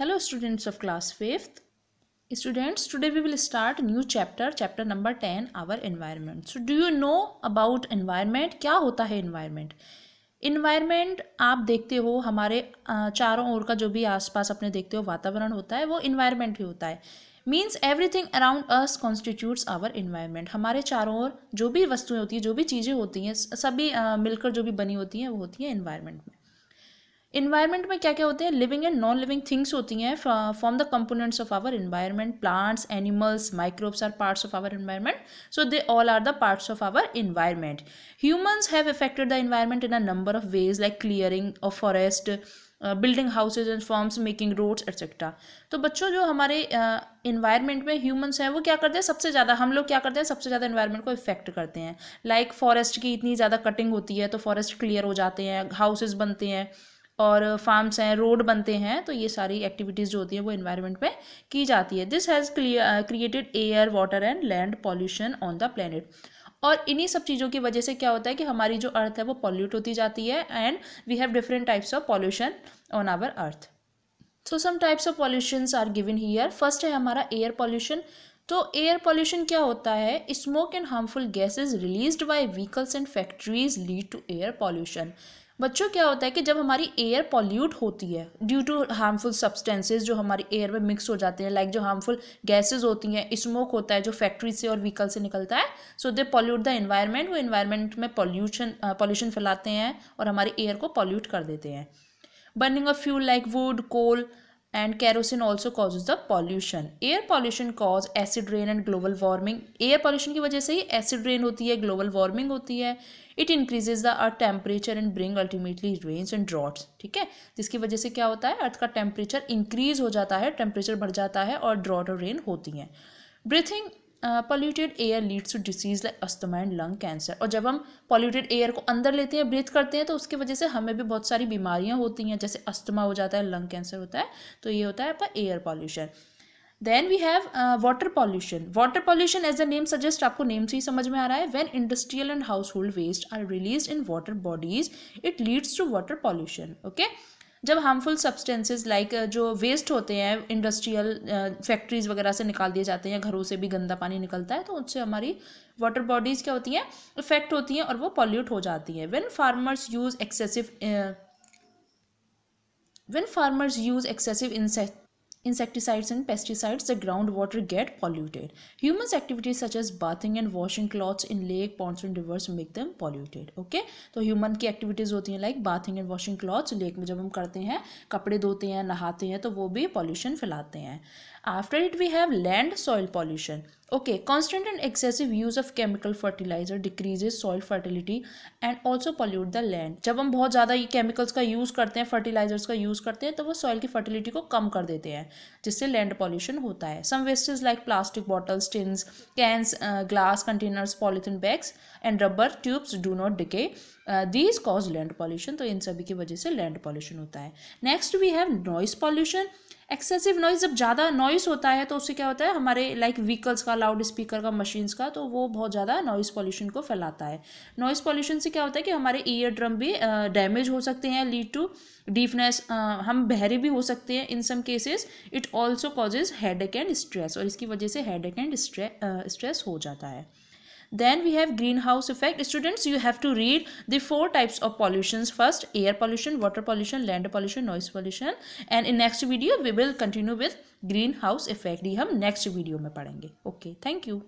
Hello students of class fifth students today we will start new chapter chapter number ten our environment so do you know about environment क्या होता है environment environment आप देखते हो हमारे चारों ओर का जो भी आसपास अपने देखते हो वातावरण होता है वो इन्वायरमेंट ही होता है means everything around us constitutes our environment हमारे चारों ओर जो भी वस्तुएँ होती हैं जो भी चीज़ें होती हैं सभी मिलकर जो भी बनी होती हैं वो होती हैं इन्वायरमेंट में इन्वायरमेंट में क्या क्या होते हैं living and non living things होती हैं from the components of our environment plants animals microbes are parts of our environment so they all are the parts of our environment humans have affected the environment in a number of ways like clearing of forest building houses and forms making roads etcetera तो बच्चों जो हमारे environment uh, में humans हैं वो क्या करते हैं सबसे ज़्यादा हम लोग क्या करते हैं सबसे ज़्यादा इन्वायरमेंट को इफेक्ट करते हैं लाइक like फॉरेस्ट की इतनी ज़्यादा कटिंग होती है तो फॉरेस्ट क्लियर हो जाते हैं हाउसेज बनते हैं और फार्म्स हैं रोड बनते हैं तो ये सारी एक्टिविटीज़ जो होती है वो इन्वायरमेंट में की जाती है this has created air water and land pollution on the planet और इन्हीं सब चीज़ों की वजह से क्या होता है कि हमारी जो अर्थ है वो पॉल्यूट होती जाती है and we have different types of pollution on our earth so some types of pollutions are given here first है हमारा एयर पॉल्यूशन तो एयर पॉल्यूशन क्या होता है smoke and harmful gases released by vehicles and factories lead to air pollution बच्चों क्या होता है कि जब हमारी एयर पॉल्यूट होती है ड्यू टू हार्मफुल सब्सटेंसेस जो हमारी एयर में मिक्स हो जाते हैं लाइक जो हार्मफुल गैसेस होती हैं स्मोक होता है जो फैक्ट्री से और व्हीकल से निकलता है so they pollute the environment वो इन्वायरमेंट में पॉल्यूशन पॉल्यूशन फैलाते हैं और हमारी एयर को पॉल्यूट कर देते हैं burning of fuel like wood coal and kerosene also causes the pollution air pollution cause acid rain and global warming air pollution ki wajah se hi acid rain hoti hai global warming hoti hai it increases the earth temperature and bring ultimately rains and droughts theek hai jiski wajah se kya hota hai earth ka temperature increase ho jata hai temperature badh jata hai aur drought aur rain hoti हैं breathing polluted air leads to disease like asthma and lung cancer और जब हम polluted air को अंदर लेते हैं breathe करते हैं तो उसकी वजह से हमें भी बहुत सारी बीमारियाँ होती हैं जैसे अस्थमा हो जाता है लंग कैंसर होता है तो ये होता है आपका air pollution then we have water pollution water pollution as a name suggest आपको नेम से ही समझ में आ रहा है when industrial and household waste are release in water bodies it leads to water pollution okay जब harmful substances like जो वेस्ट होते हैं इंडस्ट्रियल फैक्ट्रीज़ uh, वगैरह से निकाल दिए जाते हैं घरों से भी गंदा पानी निकलता है तो उससे हमारी वाटर बॉडीज़ क्या होती हैं इफेक्ट होती हैं और वो पॉल्यूट हो जाती हैं when farmers use excessive when farmers use excessive insect insecticides and pesticides, the groundwater get polluted. Humans' activities such as bathing and washing clothes in lake, ponds and rivers make them polluted. Okay? तो human की activities होती हैं like bathing and washing clothes. lake में जब हम करते हैं कपड़े धोते हैं नहाते हैं तो वो भी pollution फैलाते हैं After it we have land soil pollution. Okay, constant and excessive use of chemical fertilizer decreases soil fertility and also pollute the land. जब हम बहुत ज़्यादा ये chemicals का use करते हैं fertilizers का use करते हैं तो वो soil की fertility को कम कर देते हैं जिससे land pollution होता है Some wastes like plastic bottles, tins, cans, uh, glass containers, polythene bags and rubber tubes do not decay. These cause land pollution तो इन सभी की वजह से लैंड पॉल्यूशन होता है next we have noise pollution excessive noise जब ज़्यादा नॉइस होता है तो उससे क्या होता है हमारे लाइक like व्हीकल्स का लाउड स्पीकर का मशीन्स का तो वो बहुत ज़्यादा नॉइज़ पॉल्यूशन को फैलाता है नॉइज़ पॉल्यूशन से क्या होता है कि हमारे ईयर ड्रम भी डैमेज हो सकते हैं लीड टू डीफनेस हम बहरे भी हो सकते हैं in some cases it also causes head and stress और इसकी वजह से हेड एंड स्ट्रेस हो जाता है then we have greenhouse effect students you have to read the four types of pollutions first air pollution water pollution land pollution noise pollution and in next video we will continue with greenhouse effect ye hum next video mein padhenge okay thank you